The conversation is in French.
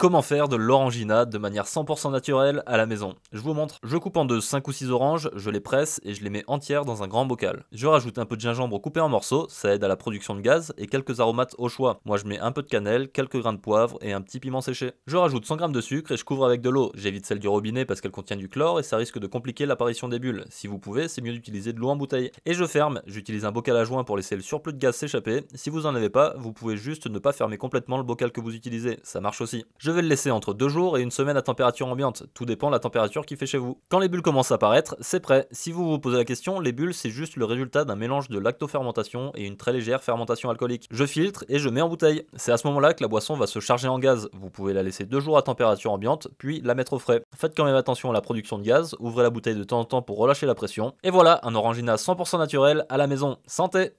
Comment faire de l'orangina de manière 100% naturelle à la maison Je vous montre. Je coupe en deux 5 ou 6 oranges, je les presse et je les mets entières dans un grand bocal. Je rajoute un peu de gingembre coupé en morceaux, ça aide à la production de gaz, et quelques aromates au choix. Moi je mets un peu de cannelle, quelques grains de poivre et un petit piment séché. Je rajoute 100 g de sucre et je couvre avec de l'eau. J'évite celle du robinet parce qu'elle contient du chlore et ça risque de compliquer l'apparition des bulles. Si vous pouvez, c'est mieux d'utiliser de l'eau en bouteille. Et je ferme, j'utilise un bocal à joint pour laisser le surplus de gaz s'échapper. Si vous en avez pas, vous pouvez juste ne pas fermer complètement le bocal que vous utilisez, ça marche aussi. Je vais le laisser entre deux jours et une semaine à température ambiante, tout dépend de la température qui fait chez vous. Quand les bulles commencent à apparaître, c'est prêt. Si vous vous posez la question, les bulles c'est juste le résultat d'un mélange de lactofermentation et une très légère fermentation alcoolique. Je filtre et je mets en bouteille. C'est à ce moment-là que la boisson va se charger en gaz. Vous pouvez la laisser deux jours à température ambiante, puis la mettre au frais. Faites quand même attention à la production de gaz, ouvrez la bouteille de temps en temps pour relâcher la pression. Et voilà, un orangina 100% naturel à la maison. Santé